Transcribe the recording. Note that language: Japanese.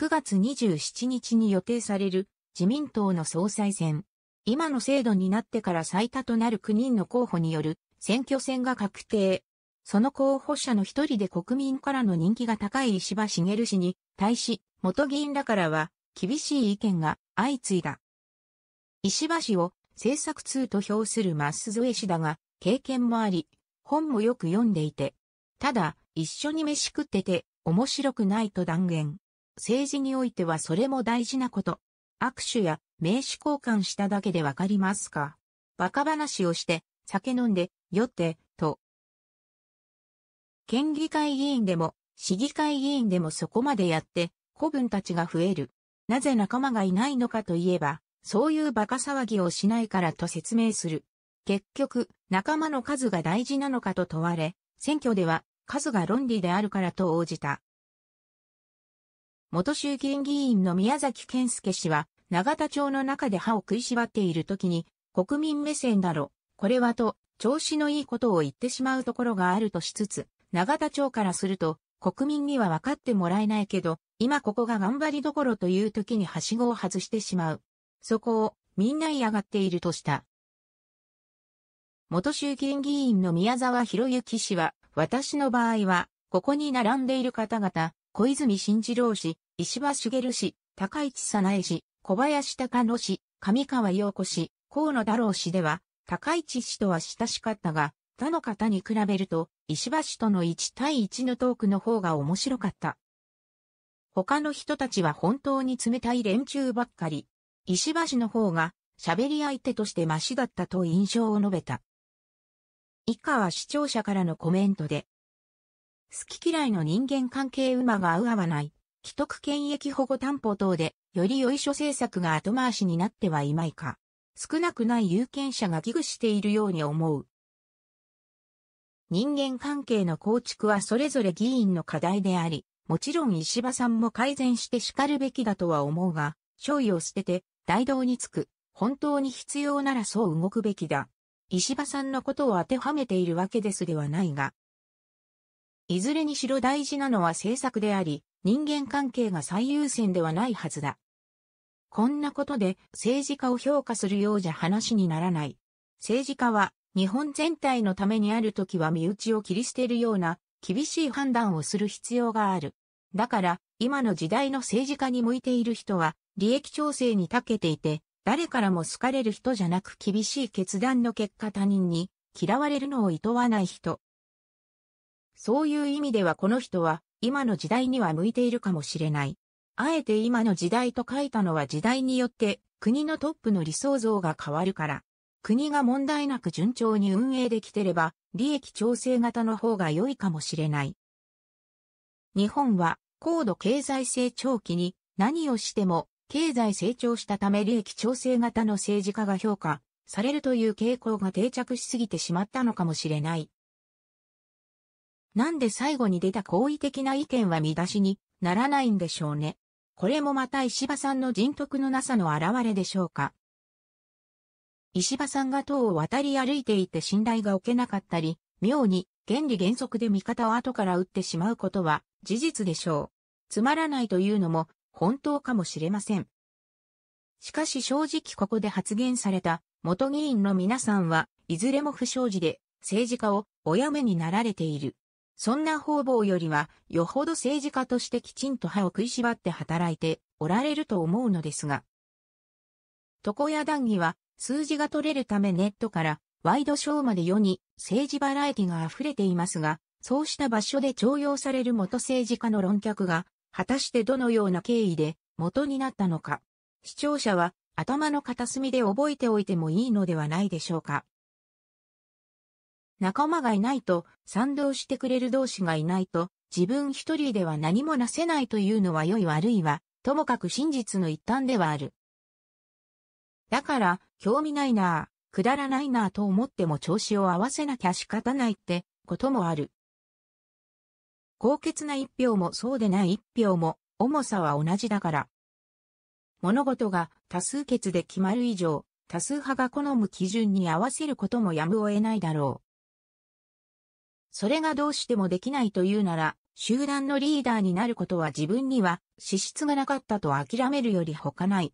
9月27日に予定される自民党の総裁選。今の制度になってから最多となる9人の候補による選挙戦が確定。その候補者の一人で国民からの人気が高い石破茂氏に対し、元議員らからは厳しい意見が相次いだ。石破氏を政策通と評するマ添氏だが、経験もあり、本もよく読んでいて、ただ、一緒に飯食ってて、面白くないと断言。政治においてはそれも大事なこと。握手や名刺交換しただけでわかりますかバカ話をして、酒飲んで、酔って、と。県議会議員でも、市議会議員でもそこまでやって、子分たちが増える。なぜ仲間がいないのかといえば、そういうバカ騒ぎをしないからと説明する。結局、仲間の数が大事なのかと問われ、選挙では数が論理であるからと応じた。元衆議院議員の宮崎健介氏は、永田町の中で歯を食いしばっている時に、国民目線だろ、これはと、調子のいいことを言ってしまうところがあるとしつつ、永田町からすると、国民には分かってもらえないけど、今ここが頑張りどころという時にはしごを外してしまう。そこを、みんな嫌がっているとした。元衆議院議員の宮沢博之氏は、私の場合は、ここに並んでいる方々、小泉進次郎氏、石破茂氏、高市早苗氏、小林隆野氏、上川陽子氏、河野太郎氏では、高市氏とは親しかったが、他の方に比べると、石破氏との1対1のトークの方が面白かった。他の人たちは本当に冷たい連中ばっかり。石破氏の方が、喋り相手としてマシだったと印象を述べた。以下は視聴者からのコメントで、好き嫌いの人間関係馬が合う合わない、既得権益保護担保等で、より良い諸政策が後回しになってはいまいか。少なくない有権者が危惧しているように思う。人間関係の構築はそれぞれ議員の課題であり、もちろん石破さんも改善して叱るべきだとは思うが、勝意を捨てて、大道につく、本当に必要ならそう動くべきだ。石破さんのことを当てはめているわけですではないが、いずれにしろ大事なのは政策であり、人間関係が最優先ではないはずだ。こんなことで政治家を評価するようじゃ話にならない。政治家は日本全体のためにあるときは身内を切り捨てるような厳しい判断をする必要がある。だから今の時代の政治家に向いている人は利益調整に長けていて誰からも好かれる人じゃなく厳しい決断の結果他人に嫌われるのを厭わない人。そういう意味ではこの人は今の時代には向いているかもしれない。あえて今の時代と書いたのは時代によって国のトップの理想像が変わるから。国が問題なく順調に運営できてれば利益調整型の方が良いかもしれない。日本は高度経済成長期に何をしても経済成長したため利益調整型の政治家が評価されるという傾向が定着しすぎてしまったのかもしれない。なんで最後に出た好意的な意見は見出しにならないんでしょうね。これもまた石破さんの人徳のなさの表れでしょうか。石破さんが党を渡り歩いていて信頼が置けなかったり、妙に原理原則で味方を後から打ってしまうことは事実でしょう。つまらないというのも本当かもしれません。しかし正直ここで発言された元議員の皆さんはいずれも不祥事で政治家をお辞めになられている。そんな方々よりは、よほど政治家としてきちんと歯を食いしばって働いておられると思うのですが。床屋談義は、数字が取れるためネットから、ワイドショーまで世に政治バラエティが溢れていますが、そうした場所で徴用される元政治家の論客が、果たしてどのような経緯で元になったのか。視聴者は頭の片隅で覚えておいてもいいのではないでしょうか。仲間がいないと、賛同してくれる同士がいないと、自分一人では何もなせないというのは良い悪いは、ともかく真実の一端ではある。だから、興味ないなぁ、くだらないなぁと思っても調子を合わせなきゃ仕方ないってこともある。高潔な一票もそうでない一票も、重さは同じだから。物事が多数決で決まる以上、多数派が好む基準に合わせることもやむを得ないだろう。それがどうしてもできないというなら、集団のリーダーになることは自分には資質がなかったと諦めるより他ない。